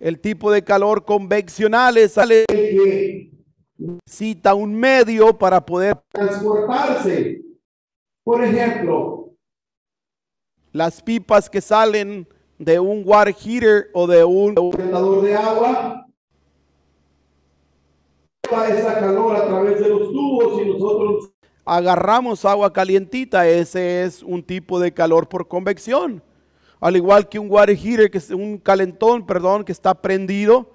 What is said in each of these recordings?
el tipo de calor es el que necesita un medio para poder transportarse. Por ejemplo, las pipas que salen de un water heater o de un calentador de agua los tubos nosotros agarramos agua calientita, ese es un tipo de calor por convección al igual que un water que es un calentón, perdón, que está prendido,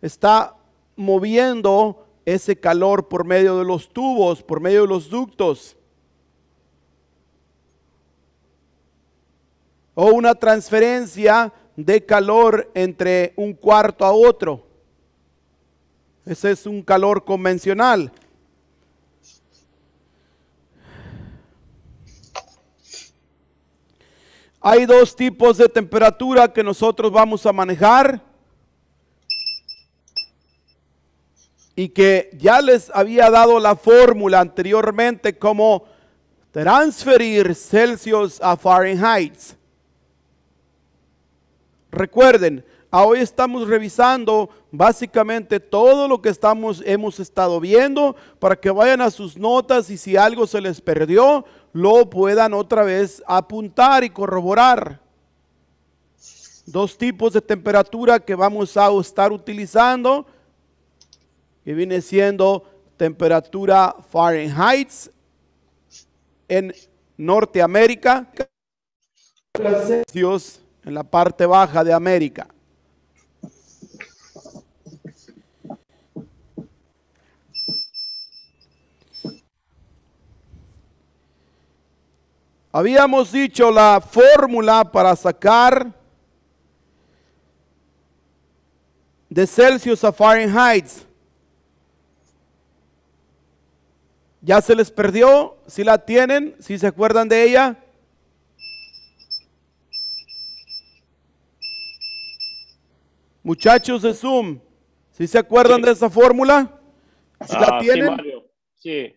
está moviendo ese calor por medio de los tubos, por medio de los ductos. O una transferencia de calor entre un cuarto a otro. Ese es un calor convencional. Hay dos tipos de temperatura que nosotros vamos a manejar y que ya les había dado la fórmula anteriormente como transferir Celsius a Fahrenheit. Recuerden, hoy estamos revisando básicamente todo lo que estamos, hemos estado viendo para que vayan a sus notas y si algo se les perdió, lo puedan otra vez apuntar y corroborar. Dos tipos de temperatura que vamos a estar utilizando, que viene siendo temperatura Fahrenheit en Norteamérica, Celsius en la parte baja de América. Habíamos dicho la fórmula para sacar de Celsius a Fahrenheit. ¿Ya se les perdió? ¿Si la tienen? ¿Si se acuerdan de ella? Muchachos de Zoom, ¿si ¿sí se acuerdan de esa fórmula? ¿Si la ah, tienen? Sí.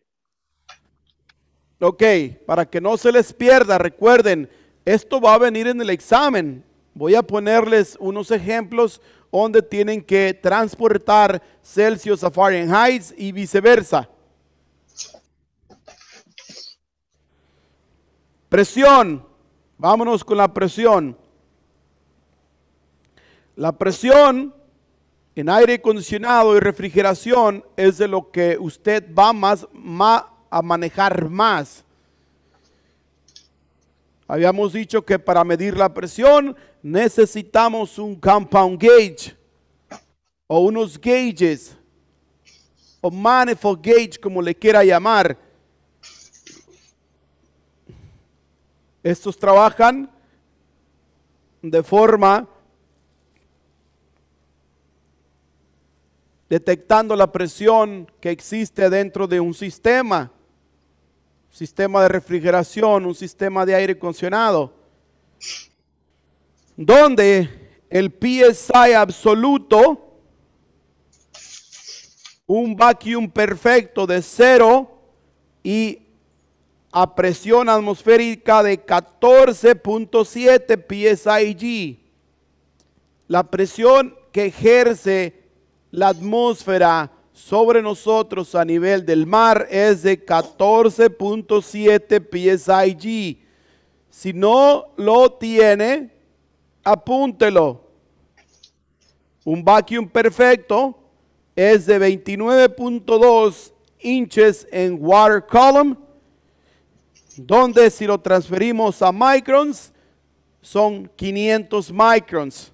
Ok, para que no se les pierda, recuerden, esto va a venir en el examen. Voy a ponerles unos ejemplos donde tienen que transportar Celsius a Fahrenheit y viceversa. Presión. Vámonos con la presión. La presión en aire acondicionado y refrigeración es de lo que usted va más, más a manejar más. Habíamos dicho que para medir la presión necesitamos un compound gauge o unos gauges o manifold gauge como le quiera llamar. Estos trabajan de forma detectando la presión que existe dentro de un sistema sistema de refrigeración, un sistema de aire acondicionado, donde el PSI absoluto, un vacuum perfecto de cero y a presión atmosférica de 14.7 PSIG. La presión que ejerce la atmósfera sobre nosotros a nivel del mar es de 14.7 PSIG. Si no lo tiene, apúntelo. Un vacuum perfecto es de 29.2 inches en water column, donde si lo transferimos a microns, son 500 microns.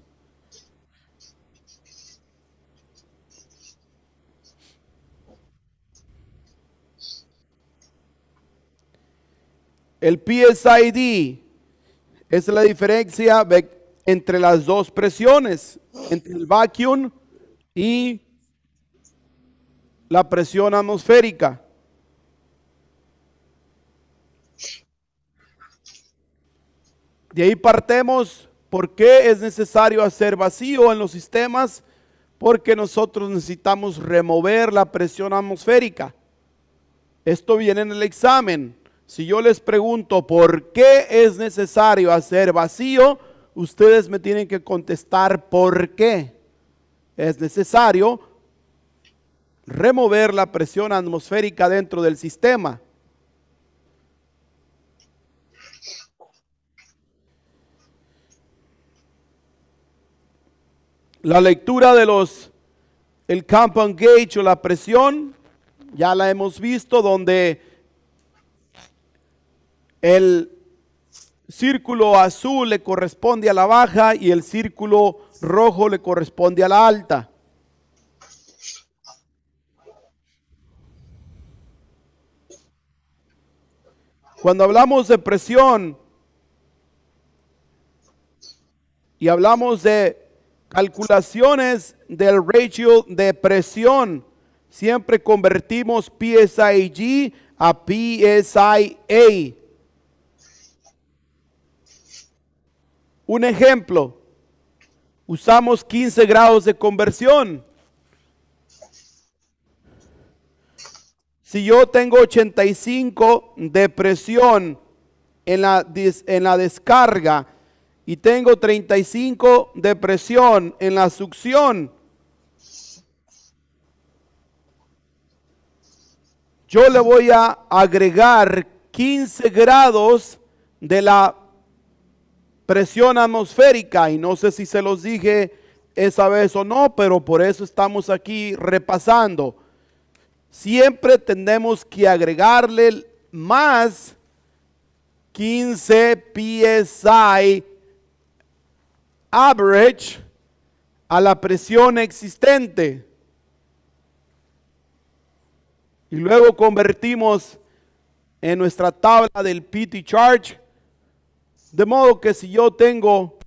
El PSID es la diferencia entre las dos presiones, entre el vacuum y la presión atmosférica. De ahí partemos por qué es necesario hacer vacío en los sistemas, porque nosotros necesitamos remover la presión atmosférica. Esto viene en el examen. Si yo les pregunto por qué es necesario hacer vacío, ustedes me tienen que contestar por qué es necesario remover la presión atmosférica dentro del sistema. La lectura de los el camp gauge o la presión ya la hemos visto donde el círculo azul le corresponde a la baja y el círculo rojo le corresponde a la alta. Cuando hablamos de presión y hablamos de calculaciones del ratio de presión, siempre convertimos PSIG a PSIA Un ejemplo, usamos 15 grados de conversión. Si yo tengo 85 de presión en la, en la descarga y tengo 35 de presión en la succión, yo le voy a agregar 15 grados de la presión atmosférica y no sé si se los dije esa vez o no, pero por eso estamos aquí repasando. Siempre tenemos que agregarle más 15 psi average a la presión existente. Y luego convertimos en nuestra tabla del PT charge de modo que si yo tengo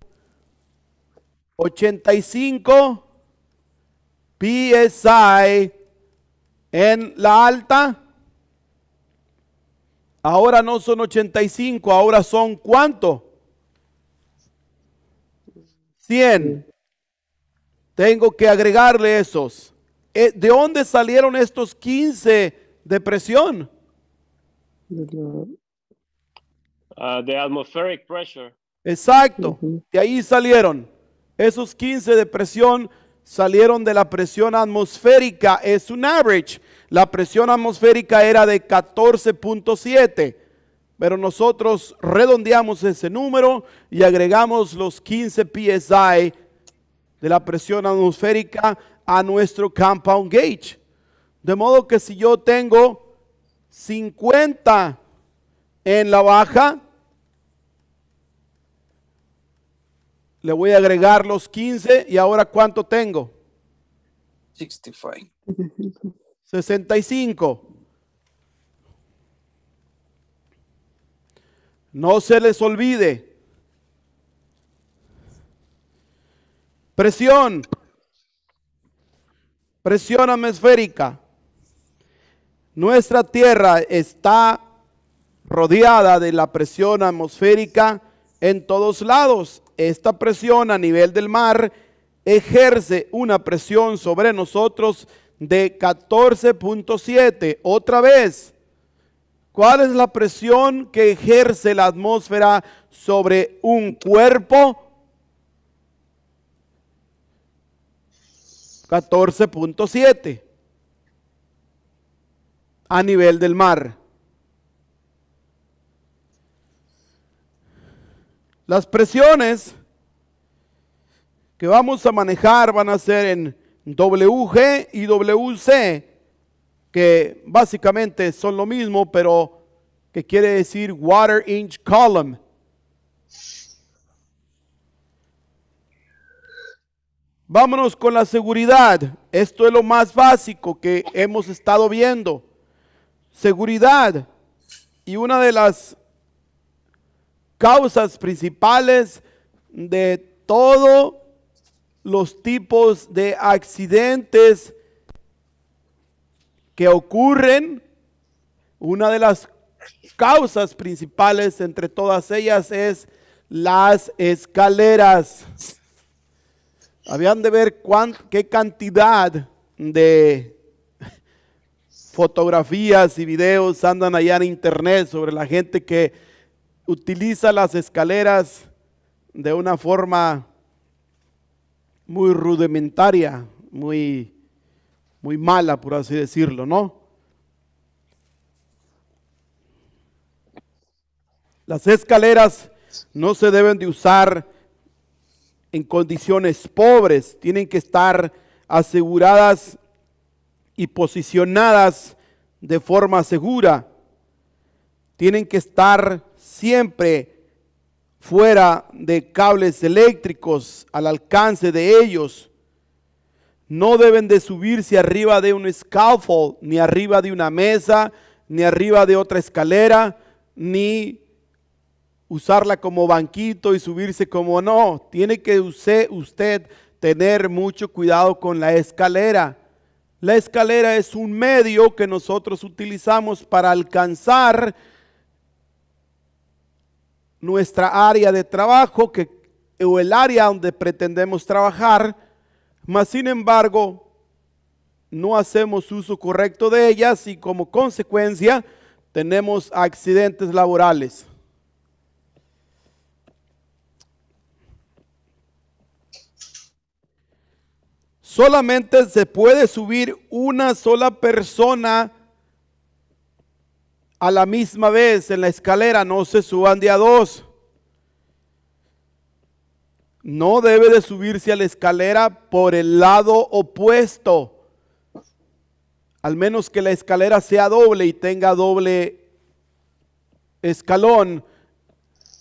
85 PSI en la alta, ahora no son 85, ahora son cuánto? 100. Tengo que agregarle esos. Eh, ¿De dónde salieron estos 15 de presión? Uh, atmospheric pressure. Exacto, de ahí salieron. Esos 15 de presión salieron de la presión atmosférica, es un average. La presión atmosférica era de 14.7, pero nosotros redondeamos ese número y agregamos los 15 psi de la presión atmosférica a nuestro compound gauge. De modo que si yo tengo 50 en la baja, Le voy a agregar los 15 y ahora ¿cuánto tengo? 65. 65. No se les olvide. Presión. Presión atmosférica. Nuestra tierra está rodeada de la presión atmosférica en todos lados. Esta presión a nivel del mar ejerce una presión sobre nosotros de 14.7. Otra vez, ¿cuál es la presión que ejerce la atmósfera sobre un cuerpo? 14.7 a nivel del mar. Las presiones que vamos a manejar van a ser en WG y WC, que básicamente son lo mismo, pero que quiere decir water inch column. Vámonos con la seguridad. Esto es lo más básico que hemos estado viendo. Seguridad. Y una de las causas principales de todos los tipos de accidentes que ocurren. Una de las causas principales entre todas ellas es las escaleras. Habían de ver qué cantidad de fotografías y videos andan allá en internet sobre la gente que utiliza las escaleras de una forma muy rudimentaria, muy, muy mala, por así decirlo, ¿no? Las escaleras no se deben de usar en condiciones pobres, tienen que estar aseguradas y posicionadas de forma segura. Tienen que estar siempre fuera de cables eléctricos al alcance de ellos. No deben de subirse arriba de un scaffold, ni arriba de una mesa, ni arriba de otra escalera, ni usarla como banquito y subirse como no. Tiene que usted, usted tener mucho cuidado con la escalera. La escalera es un medio que nosotros utilizamos para alcanzar nuestra área de trabajo que, o el área donde pretendemos trabajar, mas sin embargo no hacemos uso correcto de ellas y como consecuencia tenemos accidentes laborales. Solamente se puede subir una sola persona a la misma vez en la escalera, no se suban de a dos. No debe de subirse a la escalera por el lado opuesto, al menos que la escalera sea doble y tenga doble escalón.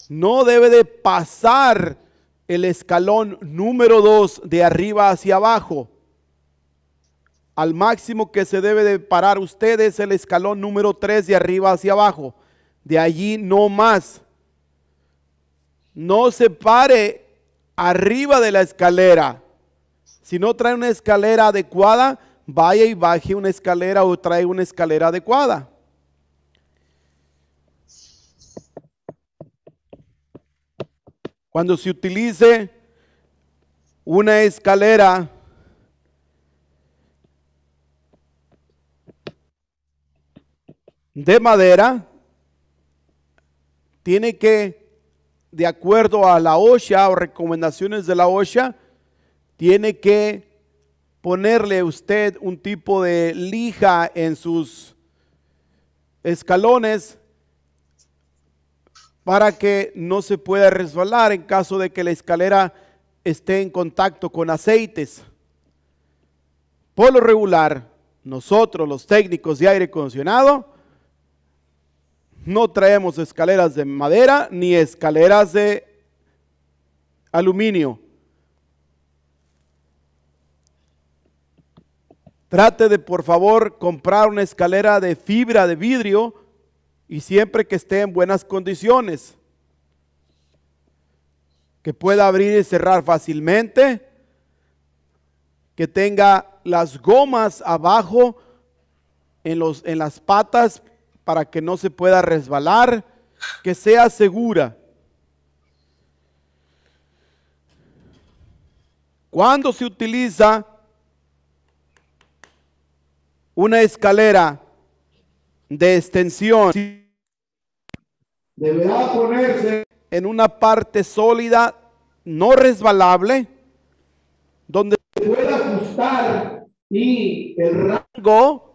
No debe de pasar el escalón número dos de arriba hacia abajo al máximo que se debe de parar usted es el escalón número 3 de arriba hacia abajo. De allí no más. No se pare arriba de la escalera. Si no trae una escalera adecuada, vaya y baje una escalera o trae una escalera adecuada. Cuando se utilice una escalera de madera, tiene que, de acuerdo a la OSHA o recomendaciones de la OSHA, tiene que ponerle usted un tipo de lija en sus escalones para que no se pueda resbalar en caso de que la escalera esté en contacto con aceites. Por lo regular, nosotros los técnicos de aire acondicionado no traemos escaleras de madera ni escaleras de aluminio. Trate de, por favor, comprar una escalera de fibra de vidrio y siempre que esté en buenas condiciones. Que pueda abrir y cerrar fácilmente. Que tenga las gomas abajo en, los, en las patas para que no se pueda resbalar, que sea segura. Cuando se utiliza una escalera de extensión, deberá ponerse en una parte sólida, no resbalable, donde se pueda ajustar y el rango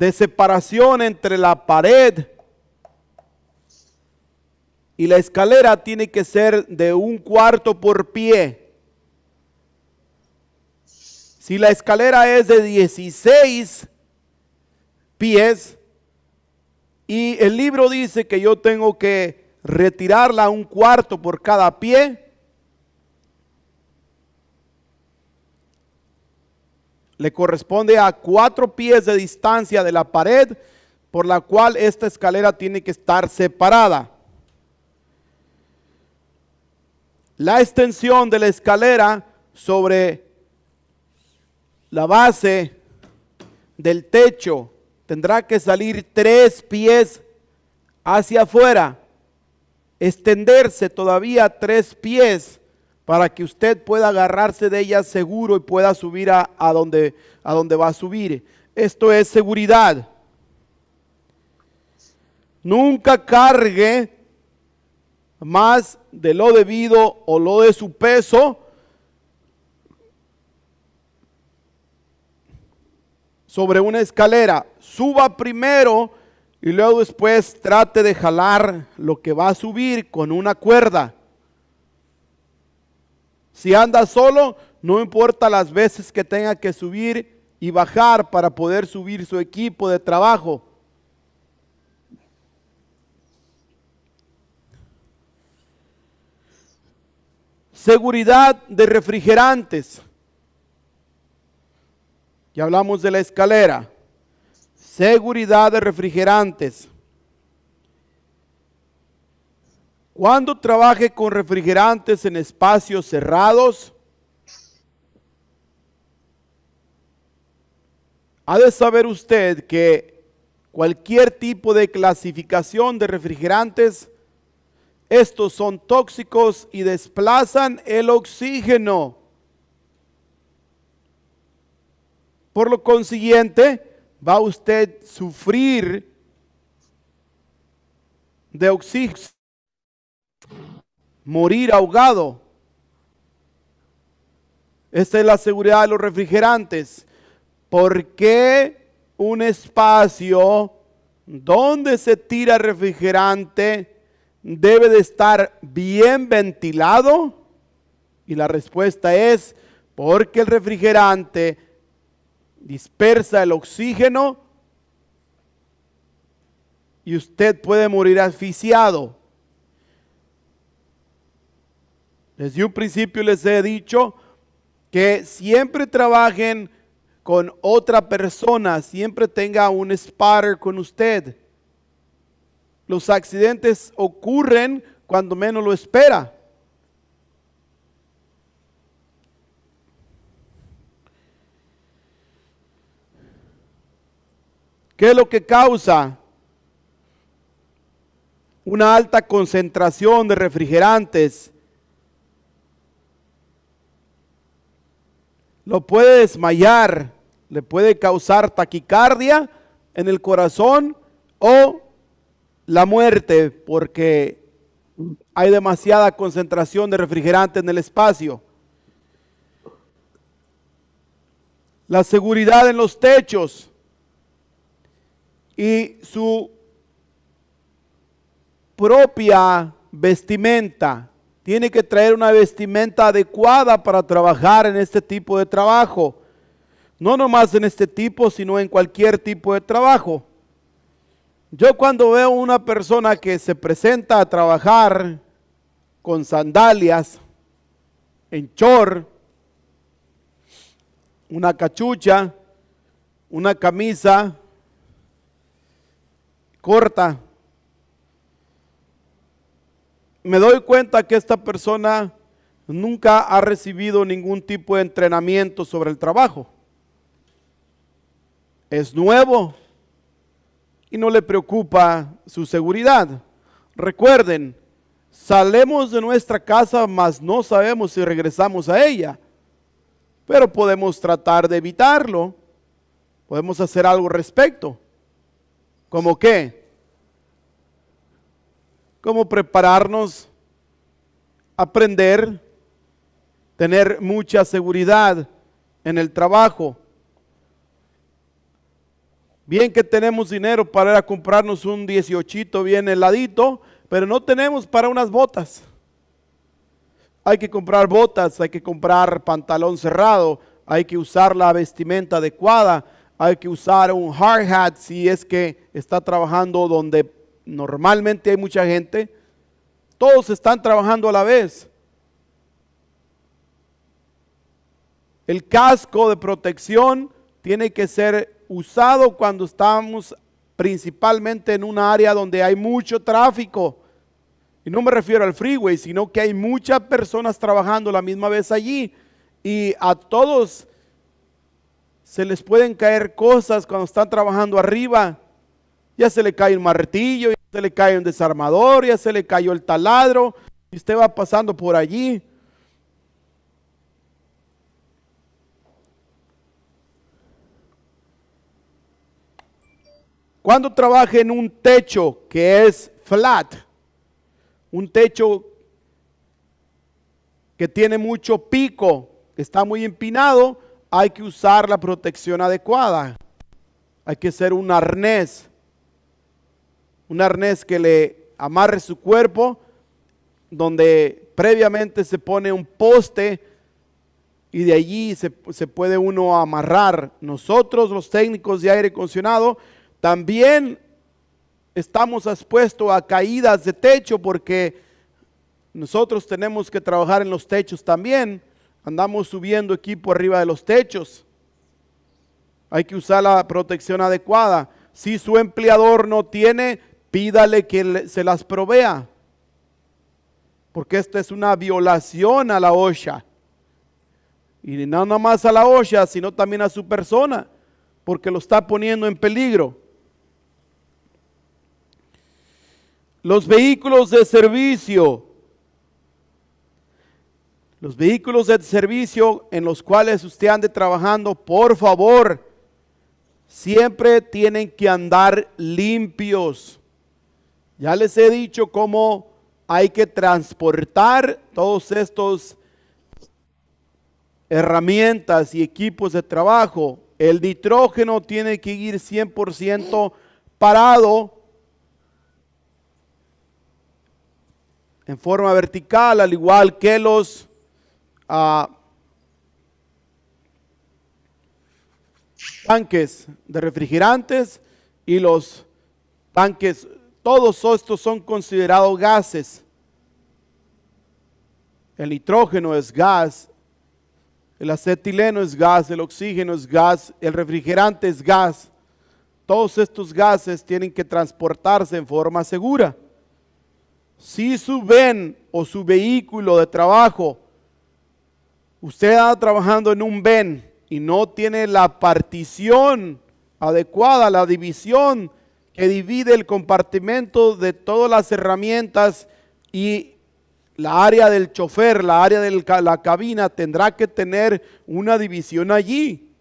de separación entre la pared y la escalera tiene que ser de un cuarto por pie. Si la escalera es de 16 pies y el libro dice que yo tengo que retirarla un cuarto por cada pie, le corresponde a cuatro pies de distancia de la pared por la cual esta escalera tiene que estar separada. La extensión de la escalera sobre la base del techo tendrá que salir tres pies hacia afuera, extenderse todavía tres pies para que usted pueda agarrarse de ella seguro y pueda subir a, a, donde, a donde va a subir. Esto es seguridad. Nunca cargue más de lo debido o lo de su peso. sobre una escalera. Suba primero y luego después trate de jalar lo que va a subir con una cuerda. Si anda solo, no importa las veces que tenga que subir y bajar para poder subir su equipo de trabajo. Seguridad de refrigerantes. Ya hablamos de la escalera. Seguridad de refrigerantes. Cuando trabaje con refrigerantes en espacios cerrados, ha de saber usted que cualquier tipo de clasificación de refrigerantes, estos son tóxicos y desplazan el oxígeno. Por lo consiguiente, va usted a sufrir de oxígeno morir ahogado. Esta es la seguridad de los refrigerantes. ¿Por qué un espacio donde se tira refrigerante debe de estar bien ventilado? Y la respuesta es porque el refrigerante dispersa el oxígeno y usted puede morir asfixiado. Desde un principio les he dicho que siempre trabajen con otra persona, siempre tenga un sparer con usted. Los accidentes ocurren cuando menos lo espera. ¿Qué es lo que causa? Una alta concentración de refrigerantes lo puede desmayar, le puede causar taquicardia en el corazón o la muerte porque hay demasiada concentración de refrigerante en el espacio. La seguridad en los techos y su propia vestimenta tiene que traer una vestimenta adecuada para trabajar en este tipo de trabajo. No nomás en este tipo, sino en cualquier tipo de trabajo. Yo cuando veo una persona que se presenta a trabajar con sandalias, en chor, una cachucha, una camisa corta, me doy cuenta que esta persona nunca ha recibido ningún tipo de entrenamiento sobre el trabajo. Es nuevo y no le preocupa su seguridad. Recuerden, salemos de nuestra casa, mas no sabemos si regresamos a ella. Pero podemos tratar de evitarlo. Podemos hacer algo respecto. ¿Cómo qué? Cómo prepararnos, aprender, tener mucha seguridad en el trabajo. Bien que tenemos dinero para comprarnos un 18 bien heladito, pero no tenemos para unas botas. Hay que comprar botas, hay que comprar pantalón cerrado, hay que usar la vestimenta adecuada, hay que usar un hard hat si es que está trabajando donde normalmente hay mucha gente, todos están trabajando a la vez. El casco de protección tiene que ser usado cuando estamos principalmente en un área donde hay mucho tráfico. Y no me refiero al freeway, sino que hay muchas personas trabajando la misma vez allí. Y a todos se les pueden caer cosas cuando están trabajando arriba ya se le cae un martillo, ya se le cae un desarmador, ya se le cayó el taladro, y usted va pasando por allí. Cuando trabaje en un techo que es flat, un techo que tiene mucho pico, que está muy empinado, hay que usar la protección adecuada. Hay que ser un arnés un arnés que le amarre su cuerpo, donde previamente se pone un poste y de allí se, puede uno amarrar. Nosotros, los técnicos de aire acondicionado, también estamos expuestos a caídas de techo porque nosotros tenemos que trabajar en los techos también. Andamos subiendo equipo arriba de los techos. Hay que usar la protección adecuada. Si su empleador no tiene pídale que se las provea, porque esto es una violación a la OSHA. Y no nada más a la OSHA, sino también a su persona, porque lo está poniendo en peligro. Los vehículos de servicio, los vehículos de servicio en los cuales usted ande trabajando, por favor, siempre tienen que andar limpios. Ya les he dicho cómo hay que transportar todos estos herramientas y equipos de trabajo. El nitrógeno tiene que ir 100% parado en forma vertical, al igual que los ah, tanques de refrigerantes y los tanques todos estos son considerados gases. El nitrógeno es gas, el acetileno es gas, el oxígeno es gas, el refrigerante es gas. Todos estos gases tienen que transportarse en forma segura. Si su ven o su vehículo de trabajo, usted está trabajando en un ven y no tiene la partición adecuada, la división que divide el compartimento de todas las herramientas y la área del chofer, la área de la cabina, tendrá que tener una división allí.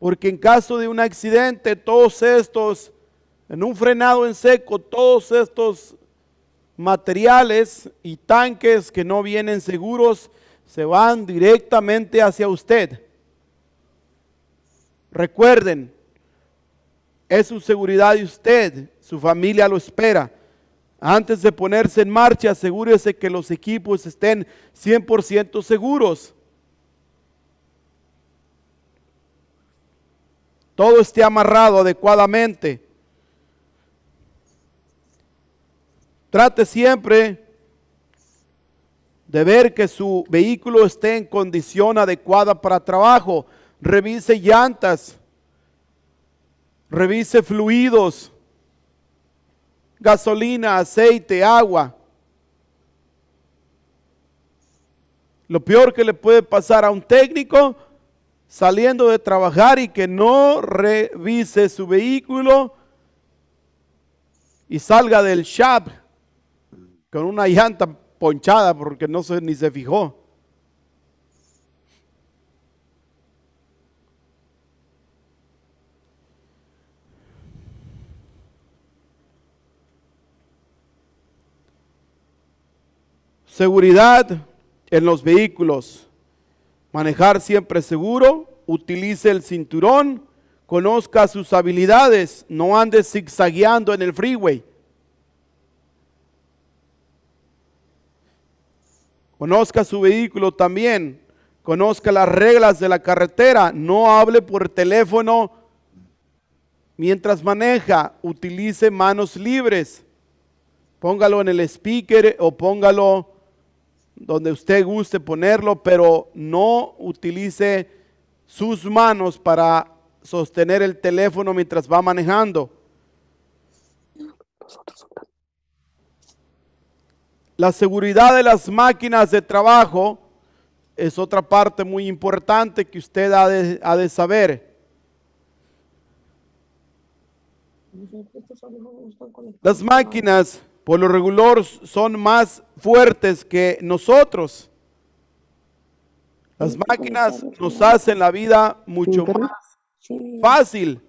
Porque en caso de un accidente, todos estos, en un frenado en seco, todos estos materiales y tanques que no vienen seguros se van directamente hacia usted. Recuerden, es su seguridad y usted, su familia lo espera. Antes de ponerse en marcha, asegúrese que los equipos estén 100% seguros. Todo esté amarrado adecuadamente. Trate siempre de ver que su vehículo esté en condición adecuada para trabajo. Revise llantas, revise fluidos, gasolina, aceite, agua. Lo peor que le puede pasar a un técnico saliendo de trabajar y que no revise su vehículo y salga del shop con una llanta ponchada porque no se, ni se fijó. Seguridad en los vehículos. Manejar siempre seguro. Utilice el cinturón. Conozca sus habilidades. No ande zigzagueando en el freeway. Conozca su vehículo también. Conozca las reglas de la carretera. No hable por teléfono mientras maneja. Utilice manos libres. Póngalo en el speaker o póngalo donde usted guste ponerlo, pero no utilice sus manos para sostener el teléfono mientras va manejando. La seguridad de las máquinas de trabajo es otra parte muy importante que usted ha de, saber. Las máquinas por lo regular son más fuertes que nosotros. Las máquinas nos hacen la vida mucho más fácil,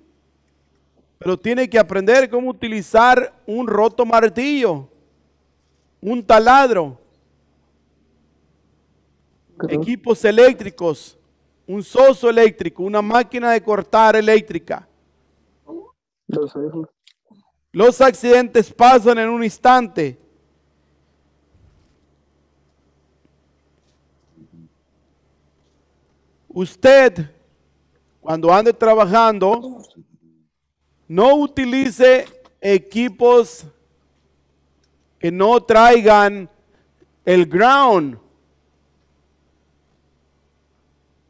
pero tiene que aprender cómo utilizar un roto martillo, un taladro, equipos eléctricos, un soso eléctrico, una máquina de cortar eléctrica. Los accidentes pasan en un instante. Usted, cuando ande trabajando, no utilice equipos que no traigan el ground.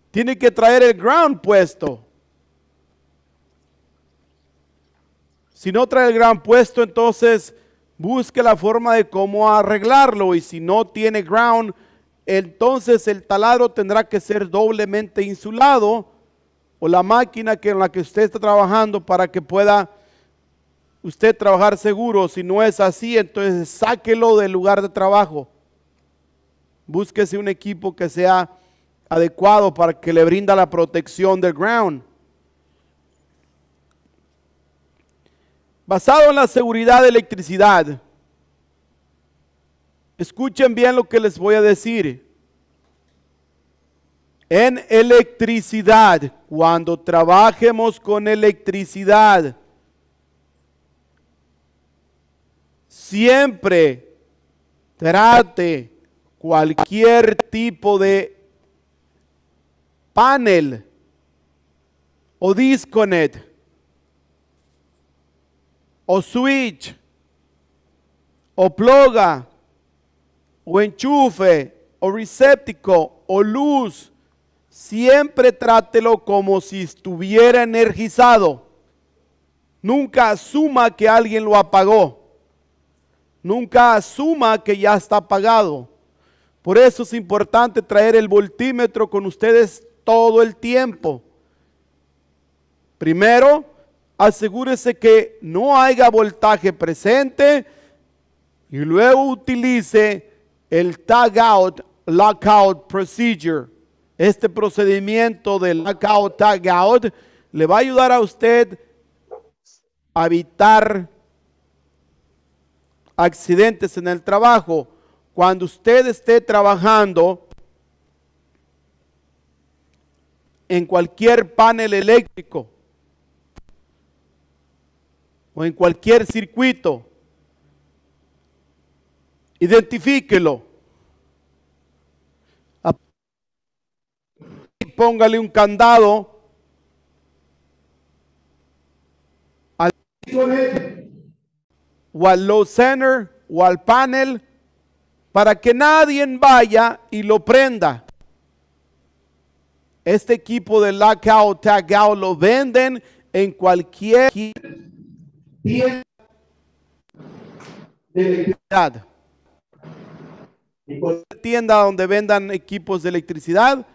Tiene que traer el ground puesto. Si no trae el gran puesto, entonces busque la forma de cómo arreglarlo. Y si no tiene ground, entonces el taladro tendrá que ser doblemente insulado o la máquina que, en la que usted está trabajando para que pueda usted trabajar seguro. Si no es así, entonces sáquelo del lugar de trabajo. Búsquese un equipo que sea adecuado para que le brinda la protección del ground. basado en la seguridad de electricidad. Escuchen bien lo que les voy a decir. En electricidad, cuando trabajemos con electricidad, siempre trate cualquier tipo de panel o disconnect o switch, o ploga, o enchufe, o recéptico, o luz, siempre trátelo como si estuviera energizado. Nunca asuma que alguien lo apagó. Nunca asuma que ya está apagado. Por eso es importante traer el voltímetro con ustedes todo el tiempo. Primero, asegúrese que no haya voltaje presente y luego utilice el tag out lockout procedure. Este procedimiento del lockout tag out le va a ayudar a usted a evitar accidentes en el trabajo. Cuando usted esté trabajando en cualquier panel eléctrico, o en cualquier circuito, identifíquelo. Póngale un candado. Al, o al low center o al panel para que nadie vaya y lo prenda. Este equipo de lockout, tagout lo venden en cualquier tienda de electricidad. tienda donde vendan equipos de electricidad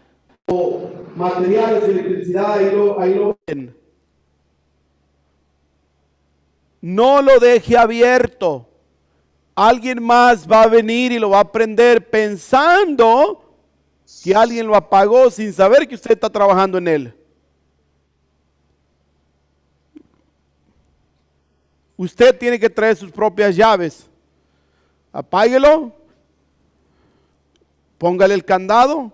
o materiales de electricidad, ahí No lo deje abierto. Alguien más va a venir y lo va a prender pensando que alguien lo apagó sin saber que usted está trabajando en él. Usted tiene que traer sus propias llaves. Apáguelo, póngale el candado.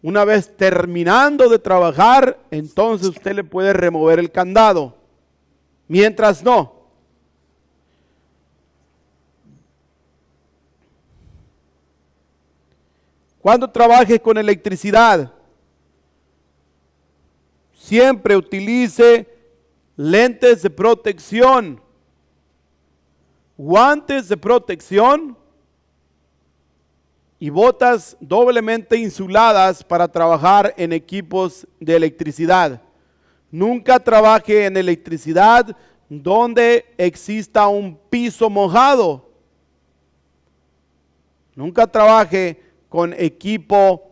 Una vez terminando de trabajar, entonces usted le puede remover el candado. Mientras no. Cuando trabaje con electricidad, siempre utilice lentes de protección guantes de protección y botas doblemente insuladas para trabajar en equipos de electricidad. Nunca trabaje en electricidad donde exista un piso mojado. Nunca trabaje con equipo